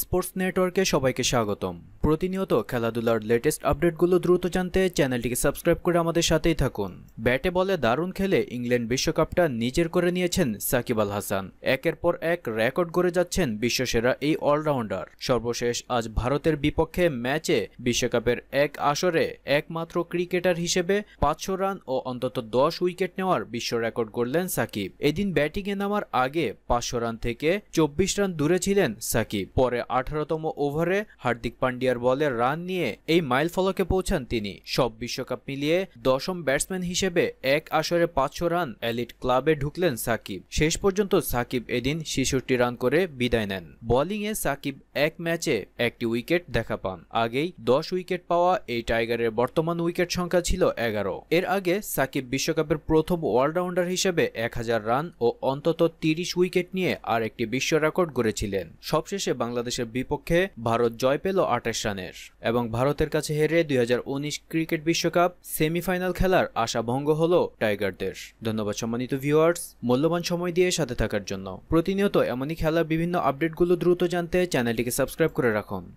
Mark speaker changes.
Speaker 1: sports নেটওয়ার্কে সবাইকে স্বাগতম প্রতিনিয়ত খেলাধুলার লেটেস্ট আপডেটগুলো দ্রুত জানতে চ্যানেলটিকে সাবস্ক্রাইব করে আমাদের সাথেই থাকুন ব্যাটে বলে দারুণ খেলে ইংল্যান্ড বিশ্বকাপটা নিজের করে নিয়েছেন সাকিব আল হাসান একের পর এক রেকর্ড করে যাচ্ছেন বিশ্বসেরা এই অলরাউন্ডার সর্বশেষ আজ ভারতের বিপক্ষে ম্যাচে বিশ্বকাপের এক আসরে একমাত্র ক্রিকেটার হিসেবে পাঁচশো রান ও অন্তত দশ উইকেট নেওয়ার বিশ্ব রেকর্ড করলেন সাকিব এদিন ব্যাটিংয়ে নামার আগে পাঁচশো রান থেকে চব্বিশ রান দূরে ছিলেন সাকিব পরে আঠারোতম ওভারে হার্দিক পান্ডিয়ার বলে রান নিয়ে এই মাইল ফলকে পৌঁছান তিনি সব বিশ্বকাপ মিলিয়ে দশম ব্যাটসম্যান হিসেবে এক আসরে পাঁচশো রান এলিট ক্লাবে ঢুকলেন সাকিব শেষ পর্যন্ত সাকিব এদিন ছেষট্টি রান করে বিদায় নেন বোলিংয়ে সাকিব এক ম্যাচে একটি উইকেট দেখা পান আগেই দশ উইকেট পাওয়া এই টাইগারের বর্তমান উইকেট সংখ্যা ছিল এগারো এর আগে সাকিব বিশ্বকাপের প্রথম অলরাউন্ডার হিসেবে এক রান ও অন্তত তিরিশ উইকেট নিয়ে আর একটি বিশ্ব রেকর্ড গড়েছিলেন সবশেষে বাংলাদেশ বাংলাদেশের বিপক্ষে ভারত জয় পেল আঠাশ রানের এবং ভারতের কাছে হেরে দুই ক্রিকেট বিশ্বকাপ সেমিফাইনাল খেলার আশা ভঙ্গ হল টাইগারদের ধন্যবাদ সম্মানিত ভিউয়ার্স মূল্যবান সময় দিয়ে সাথে থাকার জন্য প্রতিনিয়ত এমনই খেলার বিভিন্ন আপডেটগুলো দ্রুত জানতে চ্যানেলটিকে সাবস্ক্রাইব করে রাখুন